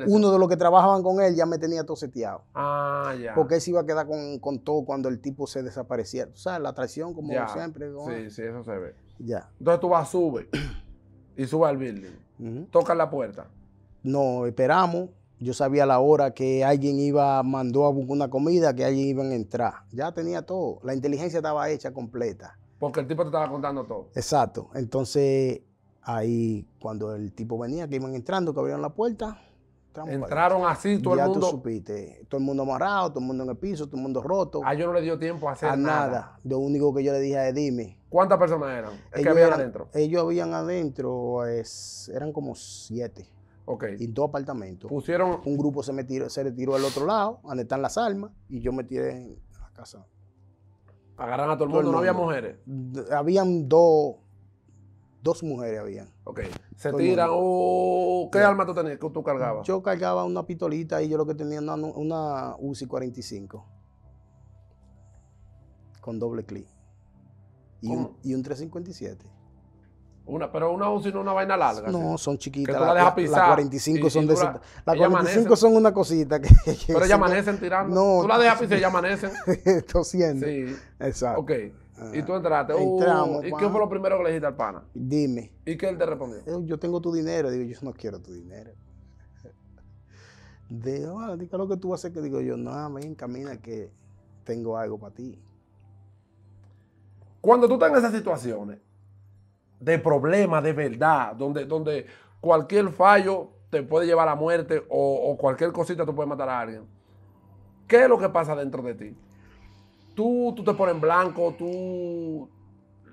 Uno de los que trabajaban con él ya me tenía todo seteado. Ah, ya. Porque él se iba a quedar con, todo cuando el tipo se desapareciera. O sea, la traición, como siempre. Sí, sí, eso se ve. Ya. Entonces tú vas, sube. y sube al building. Tocas Toca la puerta. No, esperamos. Yo sabía la hora que alguien iba, mandó a buscar una comida, que alguien iba a entrar. Ya tenía todo. La inteligencia estaba hecha completa. Porque el tipo te estaba contando todo. Exacto. Entonces, ahí, cuando el tipo venía, que iban entrando, que abrieron la puerta. Entraron así, todo el mundo. Ya tú supiste. Todo el mundo amarrado, todo el mundo en el piso, todo el mundo roto. A ah, yo no le dio tiempo a hacer a nada. Lo único que yo le dije es, dime. ¿Cuántas personas eran? ellos habían adentro. Ellos habían adentro, es, eran como siete. Y dos apartamentos. Pusieron. Un grupo se, se retiró al otro lado, donde están las armas, y yo me tiré en la casa. Agarran a todo el mundo, no había mujeres. habían dos. Dos mujeres habían. Ok. Se tiran. Uh, ¿Qué arma tú tenías que tú cargabas? Yo cargaba una pistolita y yo lo que tenía una, una UCI 45. Con doble clic. Y y un 357. Una, pero una UCI no es una vaina larga. No, son chiquitas. Que la, la, 45 son de Las 45 son una cosita. Que, pero ya amanecen tirando. No, tú la dejas pisar y ya amanecen. Tosiendo. Sí. Exacto. Ok. y tú ah. entraste. Uh, Entramos, ¿Y qué fue lo primero que le dijiste al pana? Dime. ¿Y qué él te respondió? Eh, yo tengo tu dinero. Digo, yo no quiero tu dinero. digo ah, lo que tú vas a hacer. Que digo yo, no, me camina que tengo algo para ti. Cuando tú estás en esas situaciones, de problemas de verdad, donde, donde cualquier fallo te puede llevar a muerte o, cualquier cosita te puede matar a alguien. ¿Qué es lo que pasa dentro de ti? Tú, tú te pones blanco, tú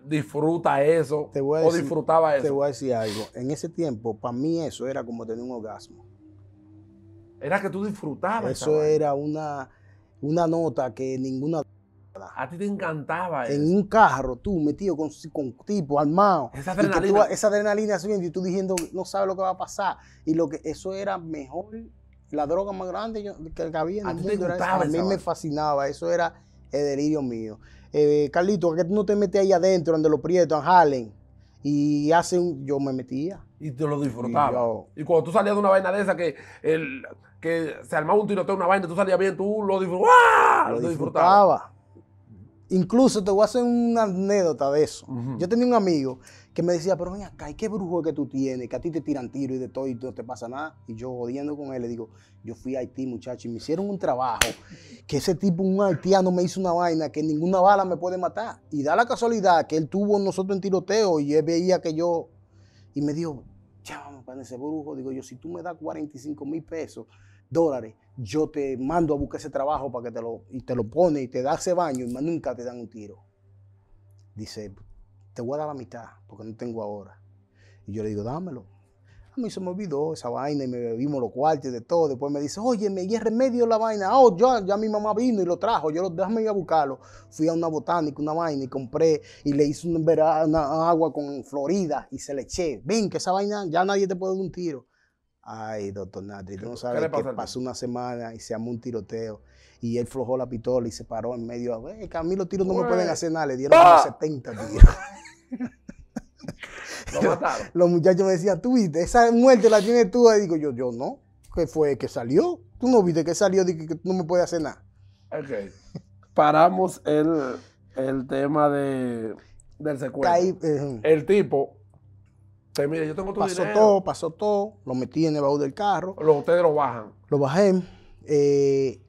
disfrutas eso o disfrutaba eso. Te voy a decir algo. En ese tiempo, para mí eso era como tener un orgasmo. Era que tú disfrutabas. Eso era una, una nota que ninguna... A ti te encantaba eso. En un carro, tú metido con, con tipo armado. Esa adrenalina. esa adrenalina subiendo y tú diciendo, no sabes lo que va a pasar. Y lo que eso era mejor, la droga más grande que, había en ¿A el a mí me fascinaba, eso era el delirio mío. Eh, Carlito, ¿por qué tú no te metes ahí adentro, donde los prietos, en Y hace un, yo me metía. Y te lo disfrutaba. Y, cuando tú salías de una vaina de esa que, el, se armaba un tiroteo, una vaina, tú salías bien, tú lo, disfrutabas. lo, disfrutaba. Incluso te voy a hacer una anécdota de eso. Yo tenía un amigo que me decía, pero ven acá, qué brujo que tú tienes? Que a ti te tiran tiro y de todo y no te pasa nada. Y yo jodiendo con él, le digo, yo fui a Haití, muchacho, y me hicieron un trabajo que ese tipo, un haitiano, me hizo una vaina que ninguna bala me puede matar. Y da la casualidad que él tuvo nosotros en tiroteo y él veía que yo. Y me dijo, llámame para ese brujo. Digo yo, si tú me das 45 mil pesos, dólares, yo te mando a buscar ese trabajo para que te lo, y te lo pone y te da ese baño y más nunca te dan un tiro. Dice, te voy a dar la mitad porque no tengo ahora. Y yo le digo, dámelo. A mí se me olvidó esa vaina y me bebimos los cuartos de todo. Después me dice, oye, me es remedio la vaina. Oh, yo, ya mi mamá vino y lo trajo. Yo lo, déjame ir a buscarlo. Fui a una botánica, una vaina y compré y le hice una, una agua con Florida y se le eché. Ven, que esa vaina ya nadie te puede dar un tiro. Ay, doctor Natri, tú no sabes pasó una semana y se armó un tiroteo y él flojó la pistola y se paró en medio. Eh, que a mí los tiros no me pueden hacer nada, le dieron 70 ah. tiros. Los muchachos me decían, tú viste, esa muerte la tienes tú. Y digo yo, yo no. ¿Qué fue? ¿Que salió? Tú no viste que salió, y que no me puede hacer nada. Ok. Paramos el, tema de, del secuestro. Eh, el tipo Pasó todo, pasó todo. Lo metí en el baúl del carro. Lo, ustedes lo bajan. Lo bajé. Eh,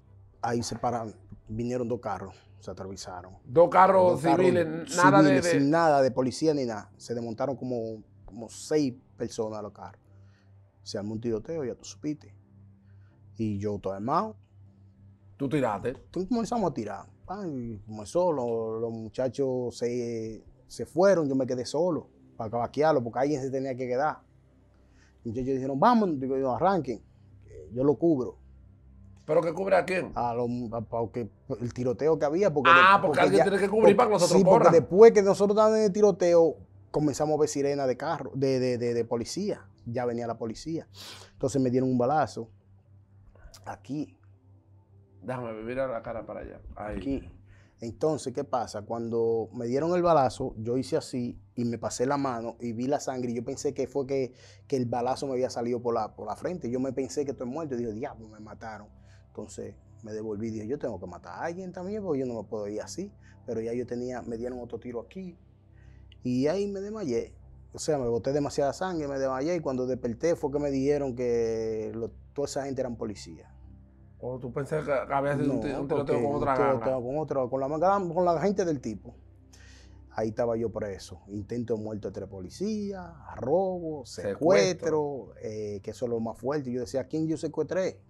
ahí se paran. Vinieron dos carros. Se atravesaron. Dos carros civiles, nada de, Sin nada de policía ni nada. Se desmontaron como, como seis personas a los carros. Se armó un tiroteo, ya tú supiste. Y yo todo armado. ¿Tú tiraste? Entonces comenzamos a tirar. Como comenzó, los, los muchachos se, se fueron, yo me quedé solo para cabaquearlo, porque alguien se tenía que quedar. Entonces ellos dijeron, vamos, arranquen, yo lo cubro. ¿Pero qué cubre a quién? A que el tiroteo que había. Porque ah, porque, alguien tiene que cubrir para que nosotros Sí, después que nosotros estábamos en el tiroteo, comenzamos a ver sirena de carro, de, policía. Ya venía la policía. Entonces me dieron un balazo. Aquí. Déjame ver, mira la cara para allá. Aquí. Entonces, ¿qué pasa? Cuando me dieron el balazo, yo hice así y me pasé la mano y vi la sangre. Y yo pensé que fue que, el balazo me había salido por la, por la frente. Yo me pensé que estoy muerto. Y dije, diablo, me mataron. Entonces me devolví y dije, yo tengo que matar a alguien también porque yo no me puedo ir así. Pero ya yo tenía, me dieron otro tiro aquí. Y ahí me desmayé. O sea, me boté demasiada sangre, me desmayé. Y cuando desperté fue que me dijeron que toda esa gente eran policías. ¿O tú pensás que había sido un, con otra gana? Con, otra, con, la, con la gente del tipo. Ahí estaba yo preso. Intento muerto entre policías, robo, secuestro, eh, que eso es lo más fuerte. Yo decía, ¿a quién yo secuestré?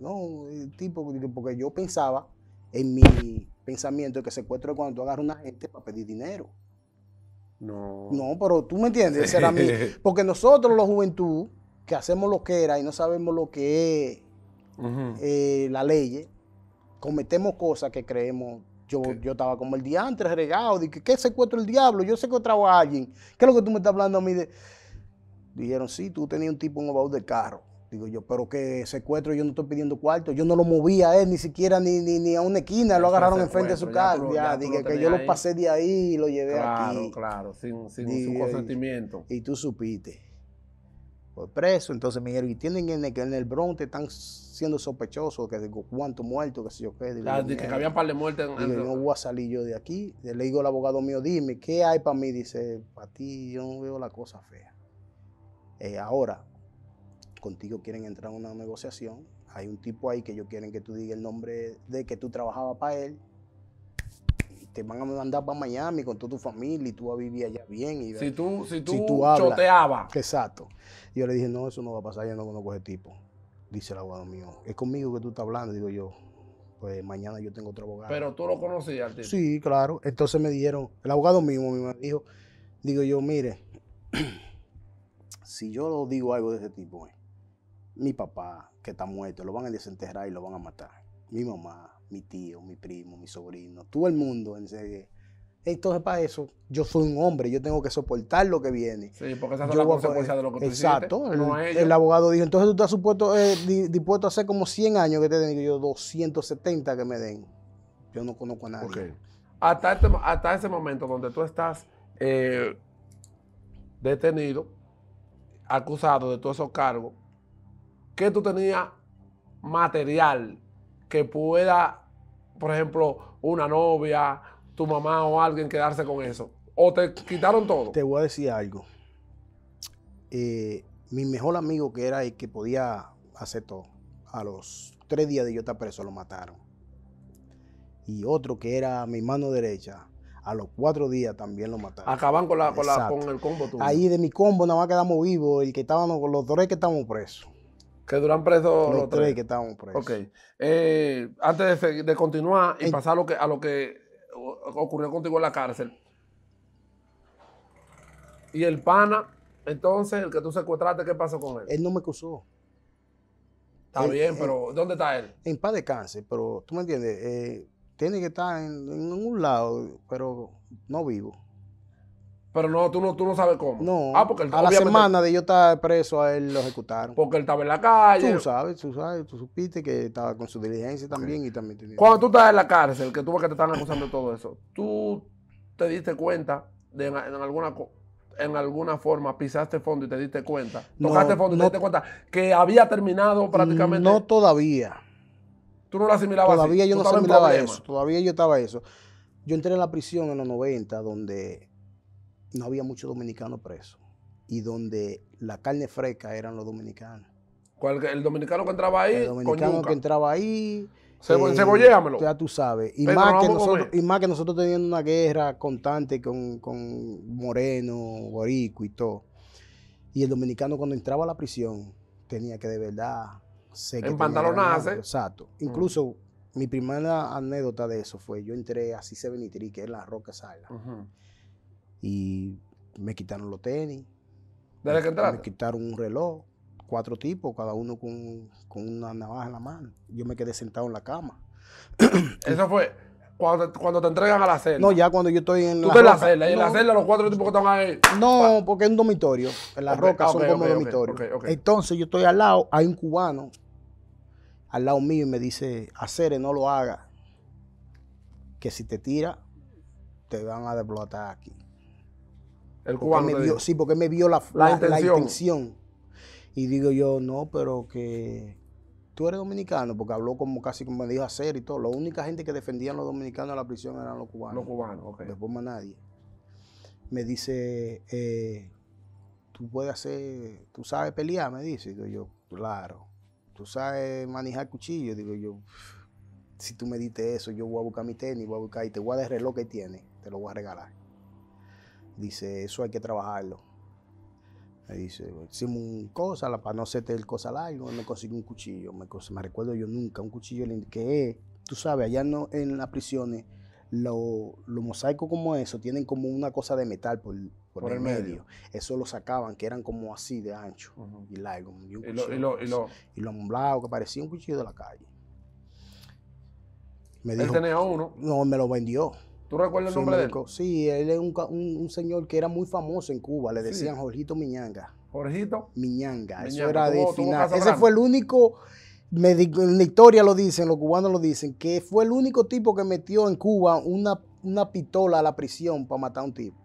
No, el tipo, porque yo pensaba en mi pensamiento que secuestro es cuando tú agarras a una gente para pedir dinero. No. No, pero tú me entiendes, era mí. Porque nosotros, la juventud, que hacemos lo que era y no sabemos lo que es eh, la ley eh. cometemos cosas que creemos. Yo, yo estaba como el día antes regado, dije, ¿qué secuestro el diablo? Yo secuestraba a alguien. ¿Qué es lo que tú me estás hablando a mí Dijeron, sí, tú tenías un tipo en un baúl de carro. Digo yo, pero que secuestro, yo no estoy pidiendo cuarto. Yo no lo movía a él ni siquiera ni, ni, a una esquina, lo agarraron enfrente de su carro. Ya, dije que yo lo pasé de ahí y lo llevé aquí. Claro, claro, sin, sin, consentimiento. Y tú supiste preso. Entonces me dijeron, y tienen en el, en el Bronx te están siendo sospechosos, que digo, cuánto muerto, que sé yo qué. Ah, que había un par de muertes. no voy a salir yo de aquí. Le digo al abogado mío, dime, ¿qué hay para mí? Dice, para ti yo no veo la cosa fea. Eh, ahora, contigo quieren entrar en una negociación. Hay un tipo ahí que ellos quieren que tú digas el nombre de que tú trabajabas para él te van a mandar para Miami con toda tu familia y tú vas a vivir allá bien. Y, si tú, si tú, choteabas. Exacto. yo le dije, no, eso no va a pasar, yo no conozco a ese tipo. Dice el abogado mío, es conmigo que tú estás hablando. Digo yo, pues mañana yo tengo otro abogado. Pero tú lo conocías al Sí, claro. Entonces me dijeron, el abogado mismo me dijo, digo yo, mire, si yo digo algo de ese tipo, eh, mi papá que está muerto, lo van a desenterrar y lo van a matar. Mi mamá, mi tío, mi primo, mi sobrino, todo el mundo en serie. Entonces, para eso, yo soy un hombre, yo tengo que soportar lo que viene. Sí, porque esa es la consecuencia de lo que tú Exacto. el, abogado dijo, entonces tú estás supuesto, eh, dispuesto a hacer como 100 años que te den, yo 270 que me den. Yo no conozco a nadie. Hasta, este, hasta ese momento donde tú estás eh, detenido, acusado de todos esos cargos, que tú tenías material que pueda, por ejemplo, una novia, tu mamá o alguien quedarse con eso? ¿O te quitaron todo? Te voy a decir algo. Eh, mi mejor amigo que era el que podía hacer todo, a los tres días de yo estar preso lo mataron. Y otro que era mi mano derecha, a los cuatro días también lo mataron. Acaban con, la, el combo tú. Ahí de mi combo nada más quedamos vivos, el que estábamos, los tres que estábamos presos. Que duran presos los, tres. que estaban presos. Ok. Eh, antes de, continuar y pasar a lo, que, a lo que ocurrió contigo en la cárcel. Y el pana, entonces, el que tú secuestraste, ¿qué pasó con él? Él no me acusó. Está bien, pero ¿dónde está él? En paz de cáncer, pero tú me entiendes, eh, tiene que estar en, en un lado, pero no vivo. Pero no, tú no, tú no sabes cómo. No. Ah, a la semana de yo estar preso, a él lo ejecutaron. Porque él estaba en la calle. Tú sabes, tú sabes, tú supiste que estaba con su diligencia también y también Cuando tú estás en la cárcel, que tú ves que te están acusando de todo eso, ¿tú te diste cuenta de en, alguna en alguna forma pisaste fondo y te diste cuenta? ¿Tocaste fondo y te diste cuenta que había terminado mm, prácticamente? No todavía. ¿Tú no lo asimilabas Todavía yo no asimilaba eso. Todavía yo estaba eso. Yo entré en la prisión en los 90, donde no había mucho dominicano preso y donde la carne fresca eran los dominicanos. ¿El dominicano que entraba ahí? El dominicano que entraba ahí. Eh, ya tú sabes. Y más, que nosotros, y teniendo una guerra constante con, Moreno, Borico y todo. Y el dominicano cuando entraba a la prisión tenía que de verdad El En pantalonazo. Exacto. Incluso mm. mi primera anécdota de eso fue, yo entré a se Benitri, que es la Roca Sala. Y me quitaron los tenis. ¿De la Me quitaron un reloj, cuatro tipos, cada uno con, una navaja en la mano. Yo me quedé sentado en la cama. Eso fue cuando, te entregan a la celda. No, ya cuando yo estoy en la. en la celda, y en la celda los cuatro tipos que están ahí. No, porque es un dormitorio. En la roca son como dormitorio. Entonces yo estoy al lado, hay un cubano al lado mío y me dice, Acere, no lo hagas. Que si te tira, te van a desplotar aquí. El cubano. me sí, porque me vio la, la, intención. Y digo yo, no, pero que tú eres dominicano, porque habló como casi como me dijo hacer y todo. La única gente que defendía a los dominicanos a la prisión eran los cubanos. Los cubanos, ok. Después más nadie. Me dice, eh, tú puedes hacer, tú sabes pelear, me dice. Digo yo, claro. Tú sabes manejar cuchillo. Digo yo, si tú me diste eso, yo voy a buscar mi tenis, voy a buscar y te voy a dar el reloj que tiene, te lo voy a regalar. Dice, eso hay que trabajarlo. Me dice, hicimos cosas cosa para no hacer cosas cosa No me consigo un cuchillo. Me recuerdo yo nunca, un cuchillo que tú sabes, allá no, en las prisiones, los lo mosaicos como eso tienen como una cosa de metal por, el, medio. Eso lo sacaban, que eran como así de ancho y largo. Y, lo, y, que parecía un cuchillo de la calle. Me ¿Él tenía uno? No, me lo vendió. ¿Tú recuerdas el nombre de él? Sí, él es un, señor que era muy famoso en Cuba, le decían Jorgito Miñanga. ¿Jorgito? Miñanga, eso era de Ese fue el único, en la historia lo dicen, los cubanos lo dicen, que fue el único tipo que metió en Cuba una, pistola a la prisión para matar a un tipo.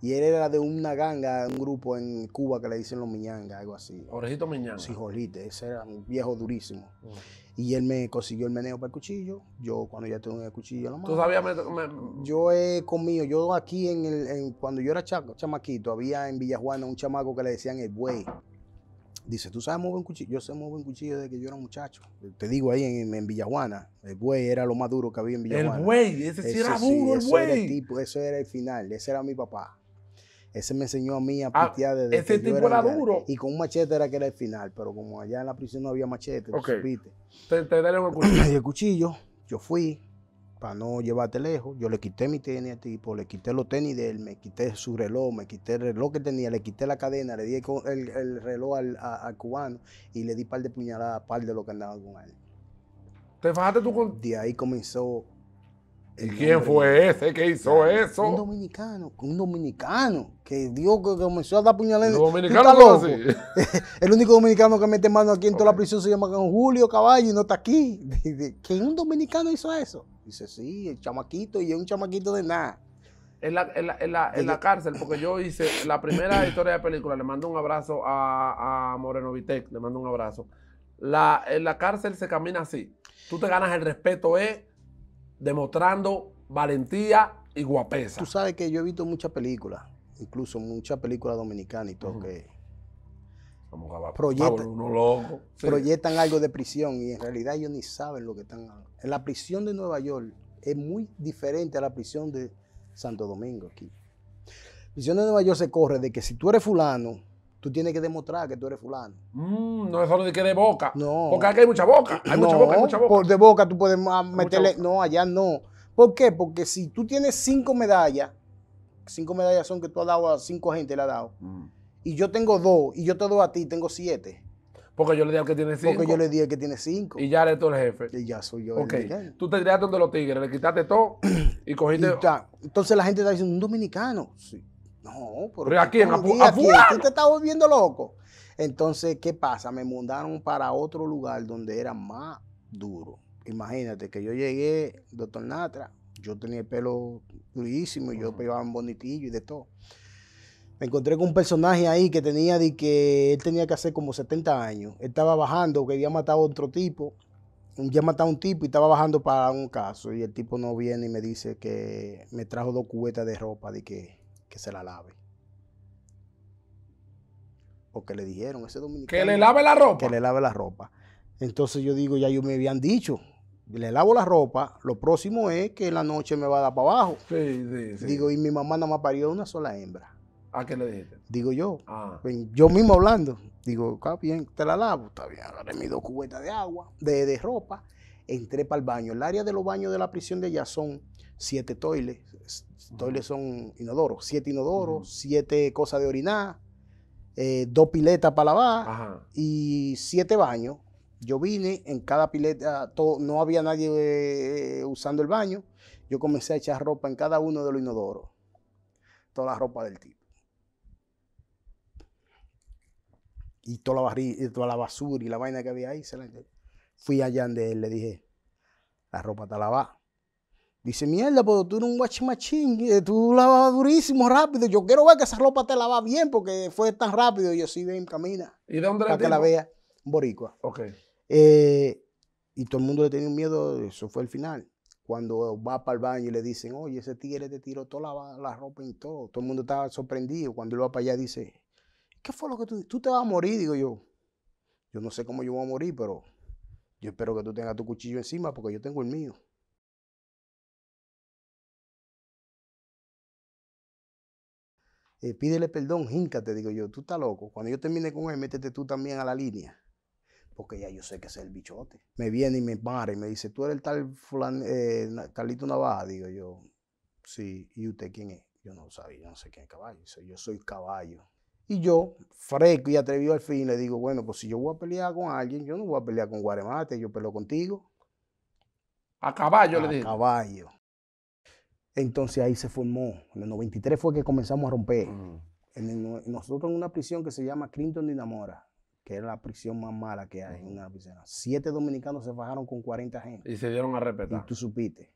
Y él era de una ganga, un grupo en Cuba que le dicen los Miñanga, algo así. Jorgito Miñanga. Sí, Jorgito, ese era un viejo durísimo. Mm. Y él me consiguió el meneo para el cuchillo. Yo, cuando ya tengo el cuchillo lo más ¿Tú sabías? Yo he comido. Yo aquí, en, el, cuando yo era chamaquito, había en Villajuana un chamaco que le decían el buey. Dice, ¿tú sabes mover un cuchillo? Yo sé mover un cuchillo desde que yo era muchacho. Te digo ahí en, en Villajuana, el buey era lo más duro que había en Villajuana. El buey, ese sí era duro, el buey. Era tipo, ese era el final, ese era mi papá. Ese me enseñó a mí a ah, pitear desde Ese tipo era, duro. Y con un machete era que era el final, pero como allá en la prisión no había machete, okay. supiste. Te, dieron el cuchillo. el cuchillo, yo fui, para no llevarte lejos, yo le quité mi tenis este tipo, le quité los tenis de él, me quité su reloj, me quité el reloj que tenía, le quité la cadena, le di el, reloj al, cubano y le di par de puñaladas, par de lo que andaba con él. ¿Te fajaste tú con...? De ahí comenzó ¿Y quién fue ese que hizo eso? Un dominicano, un dominicano que Dios comenzó a dar puñaladas. Dominicano El único dominicano que mete mano aquí en toda la prisión se llama Julio Caballo y no está aquí. ¿Quién un dominicano hizo eso? Dice, sí, el chamaquito y es un chamaquito de nada. En la, cárcel, porque yo hice la primera historia de película, le mando un abrazo a, a Moreno Vitec, le mando un abrazo. en la cárcel se camina así. Tú te ganas el respeto, ¿eh? demostrando valentía y guapesa. Tú sabes que yo he visto muchas películas, incluso muchas películas dominicanas y todo, que proyectan, algo de prisión y en realidad ellos ni saben lo que están En la prisión de Nueva York es muy diferente a la prisión de Santo Domingo aquí. La prisión de Nueva York se corre de que si tú eres fulano, tú tienes que demostrar que tú eres fulano. Mm, no es solo de que de boca. No. Porque aquí hay mucha boca. Hay mucha boca, hay mucha boca. Por de boca tú puedes ah, meterle. No, allá no. ¿Por qué? Porque si tú tienes cinco medallas, cinco medallas son que tú has dado a cinco gente, le has dado. Mm. Y yo tengo dos, y yo te doy a ti, tengo siete. Porque yo le di al que tiene cinco. Porque yo le di al que tiene cinco. Y ya eres tú el jefe. Y ya soy yo. Ok. tú te tiraste donde los tigres, le quitaste todo y cogiste. entonces la gente está diciendo, un dominicano. Sí. No, pero aquí, en te estás volviendo loco. Entonces, ¿qué pasa? Me mandaron para otro lugar donde era más duro. Imagínate que yo llegué, doctor Natra, yo tenía el pelo durísimo y yo pegaba un bonitillo y de todo. Me encontré con un personaje ahí que tenía de que él tenía que hacer como 70 años. Él estaba bajando, que había matado a otro tipo. Ya matado a un tipo y estaba bajando para un caso. Y el tipo no viene y me dice que me trajo dos cubetas de ropa de que que se la lave. Porque le dijeron, ese dominicano. Que le lave la ropa. Que le lave la ropa. Entonces yo digo, ya yo me habían dicho, le lavo la ropa, lo próximo es que en la noche me va a dar para abajo. Sí, sí, sí. Digo, y mi mamá me más parió una sola hembra. ¿A qué le dijiste? Digo yo. Ah. Yo mismo hablando. Digo, está bien, te la lavo. Está bien, agarré mis dos cubetas de agua, de, de ropa. Entré para el baño. El área de los baños de la prisión de Yazón siete toiles. Toiles son inodoros, siete inodoros, siete cosas de orinar, eh, dos piletas para lavar y siete baños. Yo vine en cada pileta, no había nadie eh, eh, usando el baño. Yo comencé a echar ropa en cada uno de los inodoros, toda la ropa del tipo. Y toda la, toda la basura y la vaina que había ahí, Fui allá donde él, le dije, la ropa está lavada Dice, mierda, pero tú eres un guachimachín, eh, tú lavabas durísimo, rápido. Yo quiero ver que esa ropa te lava bien porque fue tan rápido. Y yo, sí, ven, camina. ¿Y de dónde Para que la vea. Boricua. Ok. Eh, y todo el mundo le tenía un miedo, eso fue el final. Cuando va para el baño y le dicen, oye, ese tigre te tiró toda la, ropa y todo. Todo el mundo estaba sorprendido. Cuando él va para allá dice, ¿qué fue lo que tú Tú te vas a morir, digo yo. Yo no sé cómo yo voy a morir, pero yo espero que tú tengas tu cuchillo encima porque yo tengo el mío. Eh, pídele perdón, jíncate, digo yo, tú estás loco. Cuando yo termine con él, métete tú también a la línea. Porque ya yo sé que es el bichote. Me viene y me para y me dice, tú eres el tal eh, Carlito Navaja. Digo yo, sí, ¿y usted quién es? Yo no lo sabía, yo no sé quién es caballo. Dice, yo soy caballo. Y yo, fresco y atrevido al fin, le digo, bueno, pues si yo voy a pelear con alguien, yo no voy a pelear con Guaremate, yo peleo contigo. A caballo, le digo. A caballo. Entonces ahí se formó. En el 93 fue que comenzamos a romper. Mm. nosotros en una prisión que se llama Clinton Dinamora, que era la prisión más mala que hay en una prisión. Siete dominicanos se bajaron con 40 gente. Y se dieron a respetar. Y tú supiste.